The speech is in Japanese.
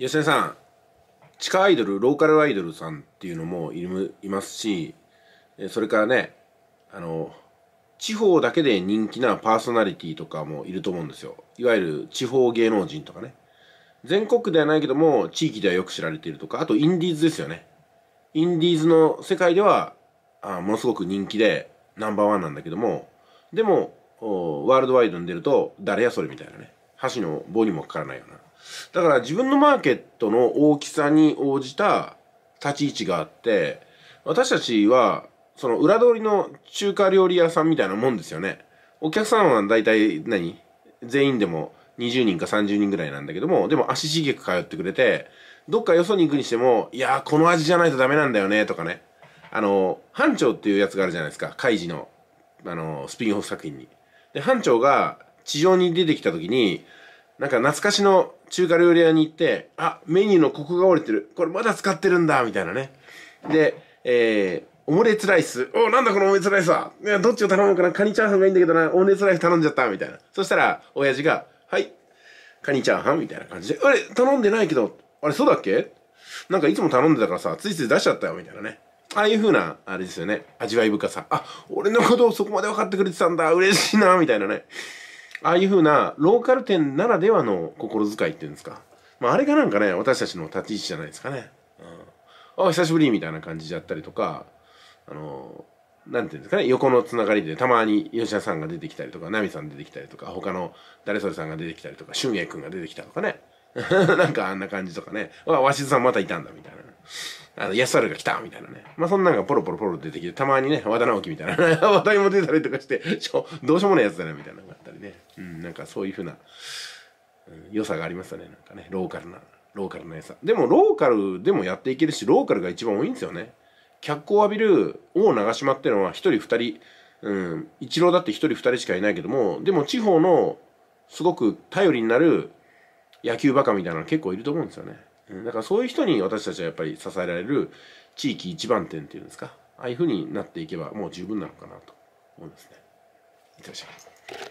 吉田さん地下アイドルローカルアイドルさんっていうのもいますしそれからねあの地方だけで人気なパーソナリティとかもいると思うんですよいわゆる地方芸能人とかね全国ではないけども地域ではよく知られているとかあとインディーズですよねインディーズの世界ではあものすごく人気でナンバーワンなんだけどもでもワールドワイドに出ると誰やそれみたいなね箸の棒にもかからないようなだから自分のマーケットの大きさに応じた立ち位置があって、私たちは、その裏通りの中華料理屋さんみたいなもんですよね。お客さんは大体何全員でも20人か30人ぐらいなんだけども、でも足しげく通ってくれて、どっかよそに行くにしても、いやこの味じゃないとダメなんだよね、とかね。あの、班長っていうやつがあるじゃないですか。カイジの、あの、スピンオフ作品に。で、班長が地上に出てきた時に、なんか懐かしの中華料理屋に行って、あ、メニューのここが折れてる。これまだ使ってるんだ、みたいなね。で、えー、オムレツライス。お、なんだこのオムレツライスは。いや、どっちを頼むかな。カニチャーハンがいいんだけどな。オムレツライス頼んじゃった、みたいな。そしたら、親父が、はい、カニチャーハンみたいな感じで、あれ、頼んでないけど、あれ、そうだっけなんかいつも頼んでたからさ、ついつい出しちゃったよ、みたいなね。ああいう風な、あれですよね。味わい深さ。あ、俺のことをそこまで分かってくれてたんだ。嬉しいな、みたいなね。ああいうふうなローカル店ならではの心遣いっていうんですか、まあ、あれがなんかね私たちの立ち位置じゃないですかね、うん、あ久しぶりみたいな感じだったりとかあのなんていうんですかね横のつながりでたまに吉田さんが出てきたりとか奈美さん出てきたりとか他の誰それさんが出てきたりとか俊也君が出てきたとかね なんかあんな感じとかねわ鷲津さんまたいたんだみたいな。あの、安原が来たみたいなね。まあ、そんなんがポロポロポロ出てきて、たまにね、和田直樹みたいな、和 話題も出たりとかして、ちょ、どうしようもないやつだな、みたいなのがあったね、うん、なんかそういうふうな、うん、良さがありましたねなんかねローカルなローカルな良さでもローカルでもやっていけるしローカルが一番多いんですよね脚光を浴びる王長島ってのは1人2人うん、一郎だって1人2人しかいないけどもでも地方のすごく頼りになる野球バカみたいなの結構いると思うんですよね、うん、だからそういう人に私たちはやっぱり支えられる地域一番店っていうんですかああいうふうになっていけばもう十分なのかなと思いますねいってらっしゃい